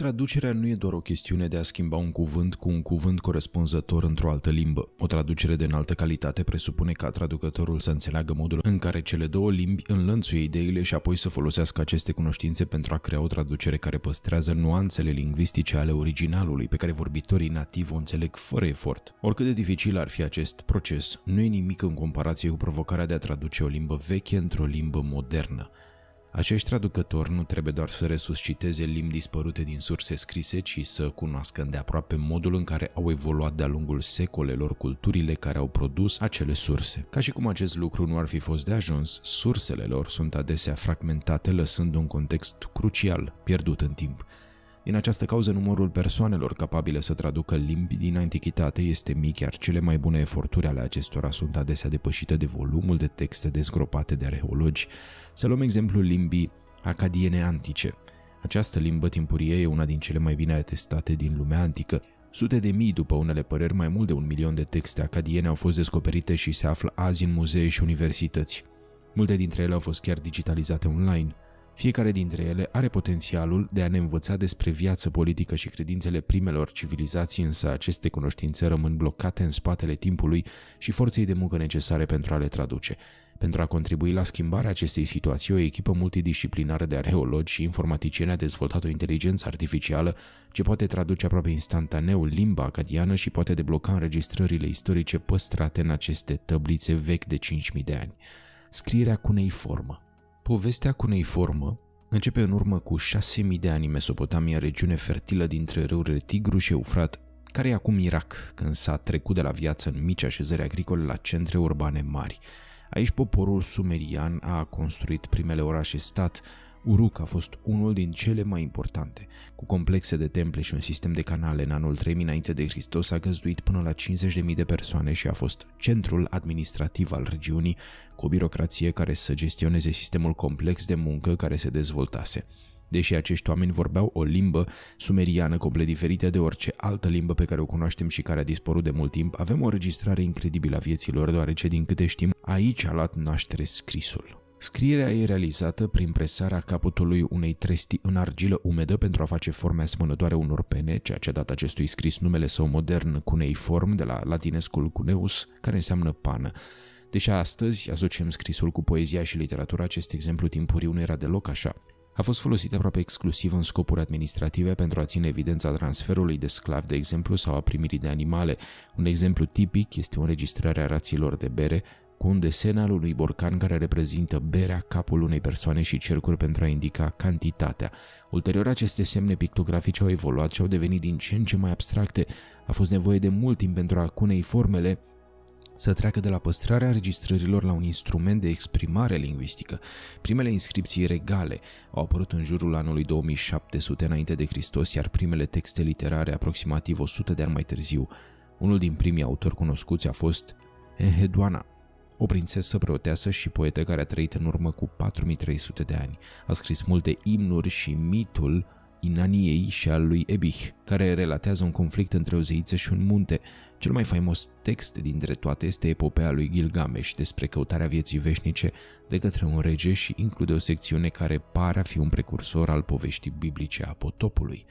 Traducerea nu e doar o chestiune de a schimba un cuvânt cu un cuvânt corespunzător într-o altă limbă. O traducere de înaltă calitate presupune ca traducătorul să înțeleagă modul în care cele două limbi înlănțuie ideile și apoi să folosească aceste cunoștințe pentru a crea o traducere care păstrează nuanțele lingvistice ale originalului, pe care vorbitorii nativi o înțeleg fără efort. Oricât de dificil ar fi acest proces, nu e nimic în comparație cu provocarea de a traduce o limbă veche într-o limbă modernă. Acești traducători nu trebuie doar să resusciteze limbi dispărute din surse scrise, ci să cunoască îndeaproape modul în care au evoluat de-a lungul secolelor culturile care au produs acele surse. Ca și cum acest lucru nu ar fi fost de ajuns, sursele lor sunt adesea fragmentate, lăsând un context crucial pierdut în timp. Din această cauză, numărul persoanelor capabile să traducă limbi din antichitate este mic, iar cele mai bune eforturi ale acestora sunt adesea depășite de volumul de texte dezgropate de arheologi. Să luăm exemplul limbii acadiene antice. Această limbă timpurie e una din cele mai bine atestate din lumea antică. Sute de mii, după unele păreri, mai mult de un milion de texte acadiene au fost descoperite și se află azi în muzee și universități. Multe dintre ele au fost chiar digitalizate online. Fiecare dintre ele are potențialul de a ne învăța despre viață politică și credințele primelor civilizații, însă aceste cunoștințe rămân blocate în spatele timpului și forței de muncă necesare pentru a le traduce. Pentru a contribui la schimbarea acestei situații, o echipă multidisciplinară de arheologi și informaticieni a dezvoltat o inteligență artificială ce poate traduce aproape instantaneu limba acadiană și poate debloca înregistrările istorice păstrate în aceste tăblițe vechi de 5000 de ani. Scrierea cuneiformă Povestea cu neiformă începe în urmă cu 6.000 de ani în Mesopotamia, regiune fertilă dintre râurile Tigru și Eufrat, care e acum Irak, când s-a trecut de la viață în mici așezări agricole la centre urbane mari. Aici poporul sumerian a construit primele orașe-stat, Uruk a fost unul din cele mai importante. Cu complexe de temple și un sistem de canale în anul 3000 înainte de Hristos a găzduit până la 50.000 de persoane și a fost centrul administrativ al regiunii, cu o birocrație care să gestioneze sistemul complex de muncă care se dezvoltase. Deși acești oameni vorbeau o limbă sumeriană complet diferită de orice altă limbă pe care o cunoaștem și care a dispărut de mult timp, avem o registrare incredibilă a vieților, deoarece, din câte știm, aici a luat naștere scrisul. Scrierea e realizată prin presarea capătului unei tresti, în argilă umedă pentru a face forme asemănătoare unor pene, ceea ce a dat acestui scris numele său modern cuneiform de la latinescul cuneus, care înseamnă pană. Deși astăzi asociem scrisul cu poezia și literatura, acest exemplu timpuriu nu era deloc așa. A fost folosit aproape exclusiv în scopuri administrative pentru a ține evidența transferului de sclav, de exemplu, sau a primirii de animale. Un exemplu tipic este o înregistrare a rațiilor de bere, cu un desen al unui borcan care reprezintă berea, capul unei persoane și cercuri pentru a indica cantitatea. Ulterior, aceste semne pictografice au evoluat și au devenit din ce în ce mai abstracte. A fost nevoie de mult timp pentru a cunei formele să treacă de la păstrarea registrărilor la un instrument de exprimare lingvistică. Primele inscripții regale au apărut în jurul anului 2700 înainte de Hristos, iar primele texte literare aproximativ 100 de ani mai târziu. Unul din primii autori cunoscuți a fost Enheduana, o prințesă preoteasă și poetă care a trăit în urmă cu 4300 de ani. A scris multe imnuri și mitul Inaniei și al lui Ebich, care relatează un conflict între o zeiță și un munte. Cel mai faimos text dintre toate este epopea lui Gilgamesh despre căutarea vieții veșnice de către un rege și include o secțiune care pare a fi un precursor al poveștii biblice a potopului.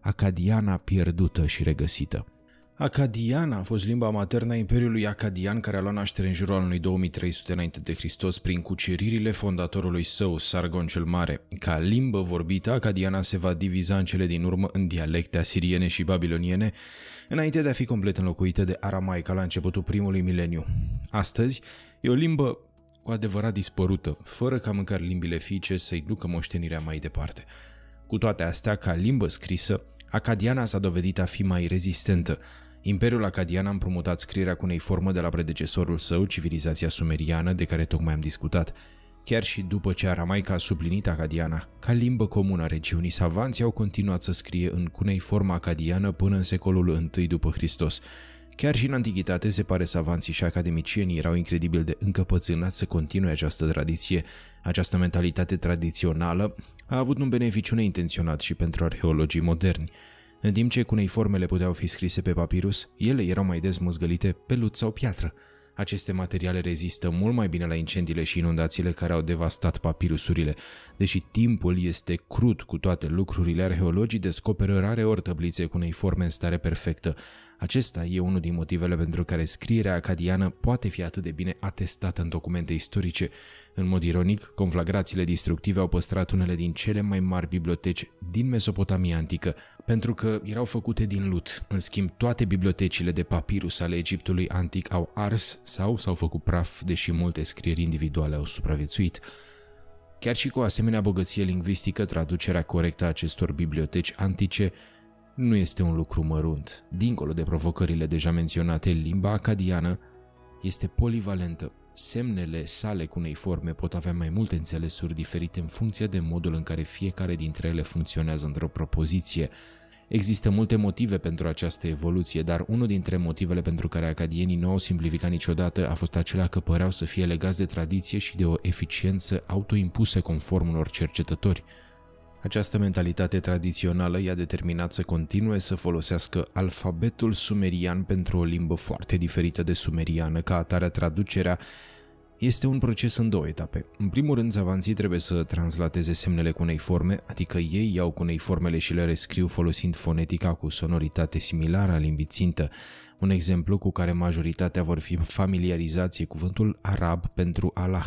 Acadiana pierdută și regăsită – Acadiana a fost limba maternă a Imperiului Acadian care a luat naștere în jurul anului 2300 înainte de Hristos prin cuceririle fondatorului său, Sargon cel Mare. Ca limbă vorbită, Acadiana se va diviza în cele din urmă în dialecte asiriene și babiloniene, înainte de a fi complet înlocuită de aramaica la începutul primului mileniu. Astăzi, e o limbă cu adevărat dispărută, fără ca măcar limbile fiice să-i ducă moștenirea mai departe. Cu toate astea, ca limbă scrisă, Acadiana s-a dovedit a fi mai rezistentă, Imperiul Acadian a împrumutat scrierea formă de la predecesorul său, civilizația sumeriană, de care tocmai am discutat. Chiar și după ce aramaica a suplinit acadiana, ca limbă comună a regiunii, savanții au continuat să scrie în cunei forma acadiană până în secolul I după Hristos. Chiar și în antichitate se pare savanții și academicienii erau incredibil de încăpățânați să continue această tradiție. Această mentalitate tradițională a avut un beneficiu neintenționat și pentru arheologii moderni. În timp ce formele puteau fi scrise pe papirus, ele erau mai des măzgălite pe lut sau piatră. Aceste materiale rezistă mult mai bine la incendiile și inundațiile care au devastat papirusurile. Deși timpul este crud cu toate lucrurile, arheologii descoperă rare ori tăblițe cu unei forme în stare perfectă. Acesta e unul din motivele pentru care scrierea acadiană poate fi atât de bine atestată în documente istorice. În mod ironic, conflagrațiile distructive au păstrat unele din cele mai mari biblioteci din Mesopotamia antică, pentru că erau făcute din lut. În schimb, toate bibliotecile de papirus ale Egiptului antic au ars sau s-au făcut praf, deși multe scrieri individuale au supraviețuit. Chiar și cu o asemenea bogăție lingvistică, traducerea corectă a acestor biblioteci antice nu este un lucru mărunt. Dincolo de provocările deja menționate, limba acadiană este polivalentă semnele sale cu unei forme pot avea mai multe înțelesuri diferite în funcție de modul în care fiecare dintre ele funcționează într-o propoziție. Există multe motive pentru această evoluție, dar unul dintre motivele pentru care acadienii nu au simplificat niciodată a fost acela că păreau să fie legați de tradiție și de o eficiență autoimpusă conform unor cercetători. Această mentalitate tradițională i-a determinat să continue să folosească alfabetul sumerian pentru o limbă foarte diferită de sumeriană, ca atare traducerea este un proces în două etape. În primul rând, avanții trebuie să translateze semnele cu unei forme, adică ei iau cu formele și le rescriu folosind fonetica cu sonoritate similară a limbii țintă un exemplu cu care majoritatea vor fi familiarizați e cuvântul arab pentru Allah,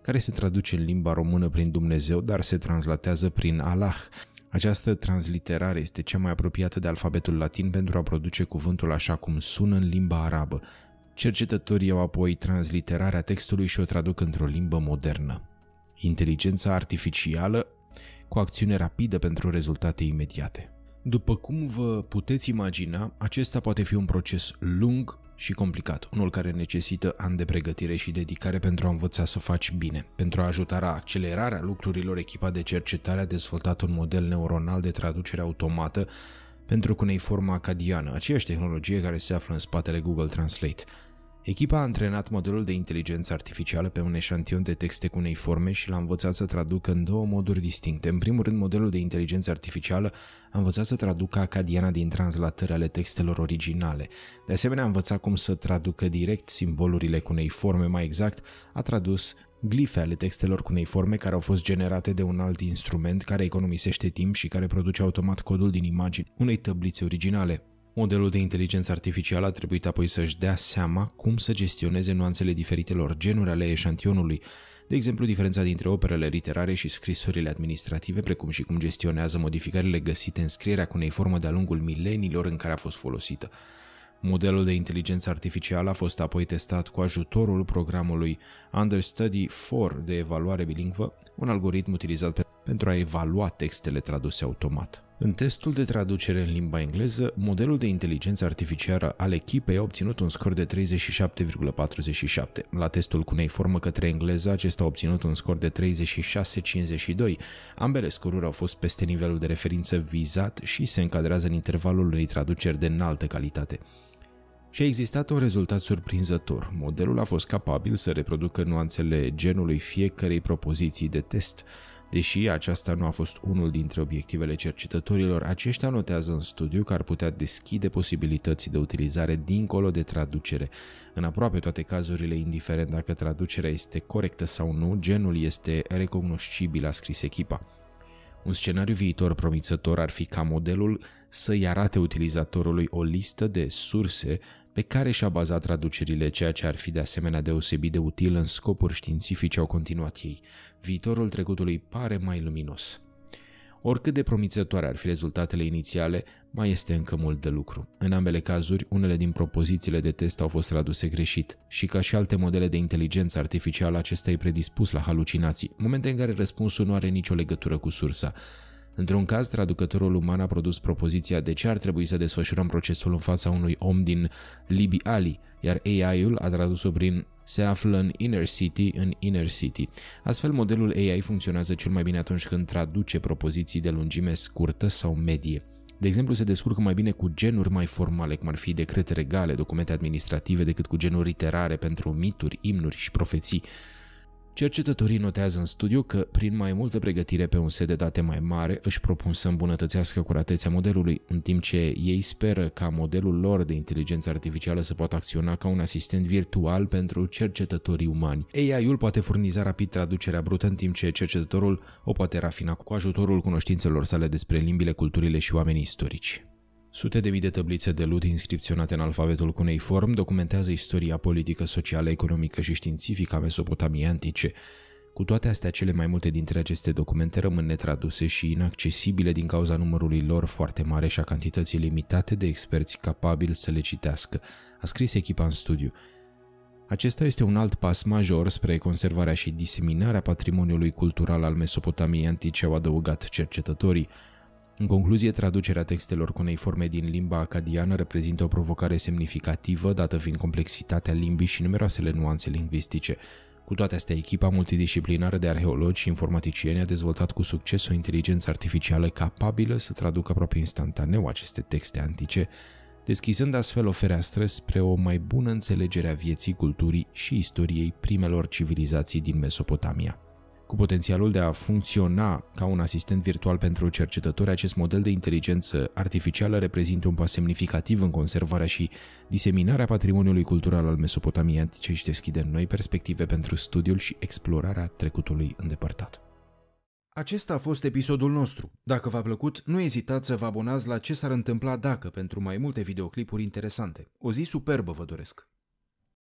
care se traduce în limba română prin Dumnezeu, dar se translatează prin Allah. Această transliterare este cea mai apropiată de alfabetul latin pentru a produce cuvântul așa cum sună în limba arabă. Cercetătorii au apoi transliterarea textului și o traduc într-o limbă modernă. Inteligența artificială cu acțiune rapidă pentru rezultate imediate. După cum vă puteți imagina, acesta poate fi un proces lung și complicat, unul care necesită ani de pregătire și dedicare pentru a învăța să faci bine. Pentru a ajuta la accelerarea lucrurilor, echipa de cercetare a dezvoltat un model neuronal de traducere automată pentru cuneiforma acadiană, aceeași tehnologie care se află în spatele Google Translate. Echipa a antrenat modelul de inteligență artificială pe un eșantion de texte cu unei forme și l-a învățat să traducă în două moduri distincte. În primul rând, modelul de inteligență artificială a învățat să traducă acadiana din translatări ale textelor originale. De asemenea, a învățat cum să traducă direct simbolurile cu unei forme mai exact, a tradus glife ale textelor forme care au fost generate de un alt instrument care economisește timp și care produce automat codul din imagini unei tablițe originale. Modelul de inteligență artificială a trebuit apoi să-și dea seama cum să gestioneze nuanțele diferitelor genuri ale eșantionului, de exemplu diferența dintre operele literare și scrisorile administrative, precum și cum gestionează modificările găsite în scrierea cu unei formă de-a lungul mileniilor în care a fost folosită. Modelul de inteligență artificială a fost apoi testat cu ajutorul programului Understudy 4 de evaluare bilingvă, un algoritm utilizat pentru a evalua textele traduse automat. În testul de traducere în limba engleză, modelul de inteligență artificială al echipei a obținut un scor de 37,47. La testul cu formă către engleză, acesta a obținut un scor de 36,52. Ambele scoruri au fost peste nivelul de referință vizat și se încadrează în intervalul unei traduceri de înaltă calitate și a existat un rezultat surprinzător. Modelul a fost capabil să reproducă nuanțele genului fiecarei propoziții de test. Deși aceasta nu a fost unul dintre obiectivele cercetătorilor, aceștia notează în studiu că ar putea deschide posibilități de utilizare dincolo de traducere. În aproape toate cazurile, indiferent dacă traducerea este corectă sau nu, genul este recognoscibil, a scris echipa. Un scenariu viitor promițător ar fi ca modelul să-i arate utilizatorului o listă de surse pe care și-a bazat traducerile, ceea ce ar fi de asemenea deosebit de util în scopuri științifice, au continuat ei. Viitorul trecutului pare mai luminos. Oricât de promițătoare ar fi rezultatele inițiale, mai este încă mult de lucru. În ambele cazuri, unele din propozițiile de test au fost traduse greșit și ca și alte modele de inteligență artificială, acesta e predispus la halucinații, momente în care răspunsul nu are nicio legătură cu sursa. Într-un caz, traducătorul uman a produs propoziția de ce ar trebui să desfășurăm procesul în fața unui om din Libi Ali, iar AI-ul a tradus-o prin se află în inner city, în inner city. Astfel, modelul AI funcționează cel mai bine atunci când traduce propoziții de lungime scurtă sau medie. De exemplu, se descurcă mai bine cu genuri mai formale, cum ar fi decrete regale, documente administrative, decât cu genuri literare pentru mituri, imnuri și profeții. Cercetătorii notează în studiu că, prin mai multă pregătire pe un set de date mai mare, își propun să îmbunătățească curatețea modelului, în timp ce ei speră ca modelul lor de inteligență artificială să poată acționa ca un asistent virtual pentru cercetătorii umani. AI-ul poate furniza rapid traducerea brută, în timp ce cercetătorul o poate rafina cu ajutorul cunoștințelor sale despre limbile, culturile și oamenii istorici. Sute de mii de tablițe de lut inscripționate în alfabetul cuneiform documentează istoria politică, socială, economică și științifică a Mesopotamiei antice. Cu toate astea, cele mai multe dintre aceste documente rămân netraduse și inaccesibile din cauza numărului lor foarte mare și a cantității limitate de experți capabili să le citească, a scris echipa în studiu. Acesta este un alt pas major spre conservarea și diseminarea patrimoniului cultural al Mesopotamiei antice, au adăugat cercetătorii. În concluzie, traducerea textelor cu forme din limba acadiană reprezintă o provocare semnificativă, dată fiind complexitatea limbii și numeroasele nuanțe lingvistice. Cu toate astea, echipa multidisciplinară de arheologi și informaticieni a dezvoltat cu succes o inteligență artificială capabilă să traducă aproape instantaneu aceste texte antice, deschizând astfel o fereastră spre o mai bună înțelegere a vieții, culturii și istoriei primelor civilizații din Mesopotamia. Cu potențialul de a funcționa ca un asistent virtual pentru cercetători, acest model de inteligență artificială reprezintă un pas semnificativ în conservarea și diseminarea patrimoniului cultural al Mesopotamiei antice și deschide noi perspective pentru studiul și explorarea trecutului îndepărtat. Acesta a fost episodul nostru. Dacă v-a plăcut, nu ezitați să vă abonați la ce s-ar întâmpla dacă pentru mai multe videoclipuri interesante. O zi superbă vă doresc!